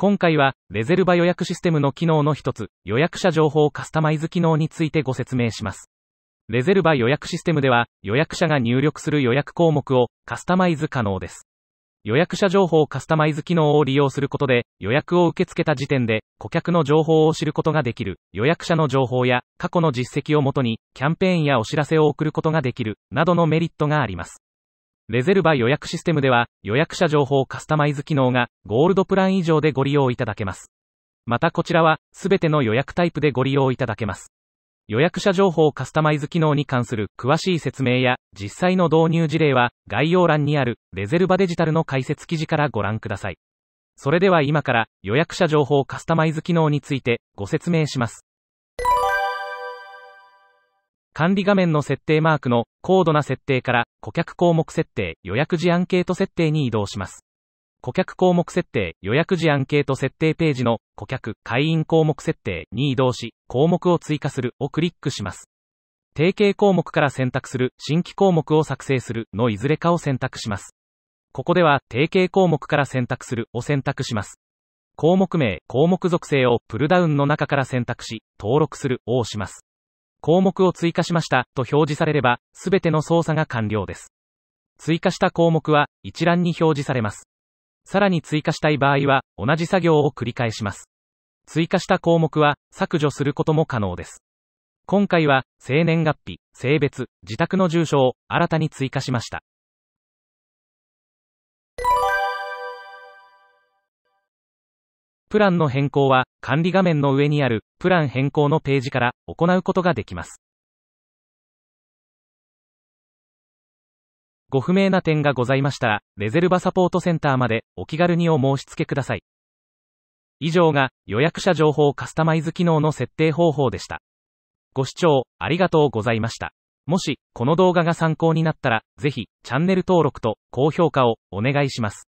今回は、レゼルバ予約システムの機能の一つ、予約者情報カスタマイズ機能についてご説明します。レゼルバ予約システムでは、予約者が入力する予約項目をカスタマイズ可能です。予約者情報カスタマイズ機能を利用することで、予約を受け付けた時点で、顧客の情報を知ることができる、予約者の情報や、過去の実績をもとに、キャンペーンやお知らせを送ることができる、などのメリットがあります。レゼルバ予約システムでは、予約者情報カスタマイズ機能が、ゴールドプラン以上でご利用いただけます。またこちらは、すべての予約タイプでご利用いただけます。予約者情報カスタマイズ機能に関する詳しい説明や、実際の導入事例は、概要欄にある、レゼルバデジタルの解説記事からご覧ください。それでは今から、予約者情報カスタマイズ機能について、ご説明します。管理画面の設定マークの高度な設定から顧客項目設定、予約時アンケート設定に移動します。顧客項目設定、予約時アンケート設定ページの顧客、会員項目設定に移動し、項目を追加するをクリックします。定型項目から選択する、新規項目を作成するのいずれかを選択します。ここでは定型項目から選択するを選択します。項目名、項目属性をプルダウンの中から選択し、登録するを押します。項目を追加しました、と表示されれば、すべての操作が完了です。追加した項目は、一覧に表示されます。さらに追加したい場合は、同じ作業を繰り返します。追加した項目は、削除することも可能です。今回は、生年月日、性別、自宅の住所を新たに追加しました。プランの変更は、管理画面の上にあるプラン変更のページから行うことができます。ご不明な点がございましたら、レゼルバサポートセンターまでお気軽にお申し付けください。以上が予約者情報カスタマイズ機能の設定方法でした。ご視聴ありがとうございました。もし、この動画が参考になったら、ぜひ、チャンネル登録と高評価をお願いします。